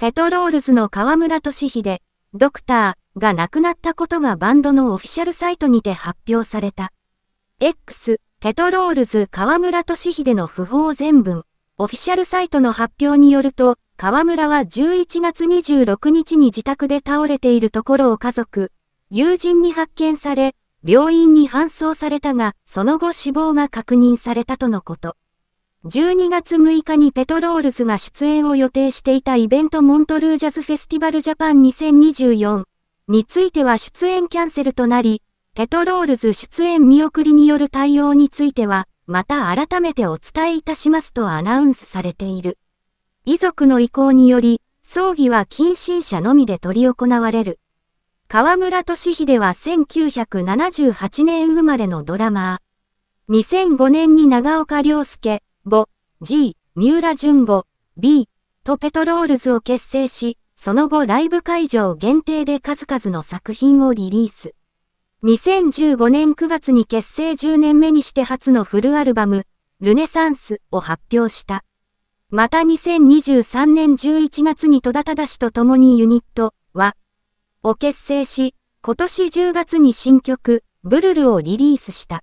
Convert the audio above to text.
ペトロールズの河村俊秀、ドクターが亡くなったことがバンドのオフィシャルサイトにて発表された。X、ペトロールズ河村俊秀の訃報全文。オフィシャルサイトの発表によると、河村は11月26日に自宅で倒れているところを家族、友人に発見され、病院に搬送されたが、その後死亡が確認されたとのこと。12月6日にペトロールズが出演を予定していたイベントモントルージャズフェスティバルジャパン2024については出演キャンセルとなり、ペトロールズ出演見送りによる対応については、また改めてお伝えいたしますとアナウンスされている。遺族の意向により、葬儀は近親者のみで執り行われる。河村俊秀は1978年生まれのドラマー。2005年に長岡良介、ボ、G、三浦淳吾、B、とペトロールズを結成し、その後ライブ会場限定で数々の作品をリリース。2015年9月に結成10年目にして初のフルアルバム、ルネサンスを発表した。また2023年11月に戸田忠氏と共にユニット、は、を結成し、今年10月に新曲、ブルルをリリースした。